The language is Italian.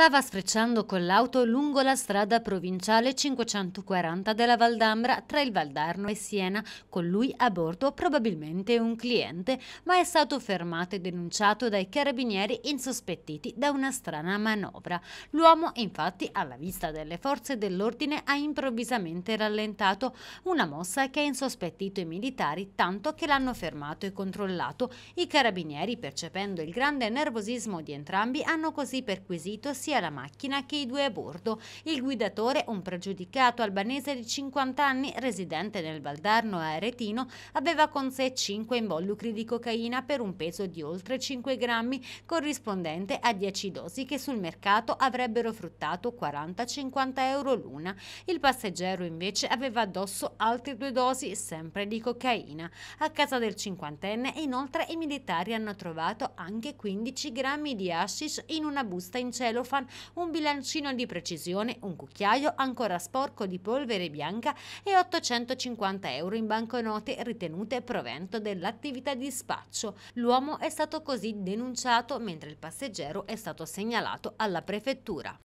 Stava sfrecciando con l'auto lungo la strada provinciale 540 della Valdambra tra il Valdarno e Siena, con lui a bordo probabilmente un cliente, ma è stato fermato e denunciato dai carabinieri insospettiti da una strana manovra. L'uomo infatti alla vista delle forze dell'ordine ha improvvisamente rallentato, una mossa che ha insospettito i militari tanto che l'hanno fermato e controllato. I carabinieri percependo il grande nervosismo di entrambi hanno così perquisito sia sia la macchina che i due a bordo. Il guidatore, un pregiudicato albanese di 50 anni, residente nel Valdarno a Aretino, aveva con sé 5 involucri di cocaina per un peso di oltre 5 grammi, corrispondente a 10 dosi che sul mercato avrebbero fruttato 40-50 euro l'una. Il passeggero invece aveva addosso altre due dosi, sempre di cocaina. A casa del cinquantenne inoltre i militari hanno trovato anche 15 grammi di hashish in una busta in cielo cellophane, un bilancino di precisione, un cucchiaio ancora sporco di polvere bianca e 850 euro in banconote ritenute provento dell'attività di spaccio. L'uomo è stato così denunciato mentre il passeggero è stato segnalato alla prefettura.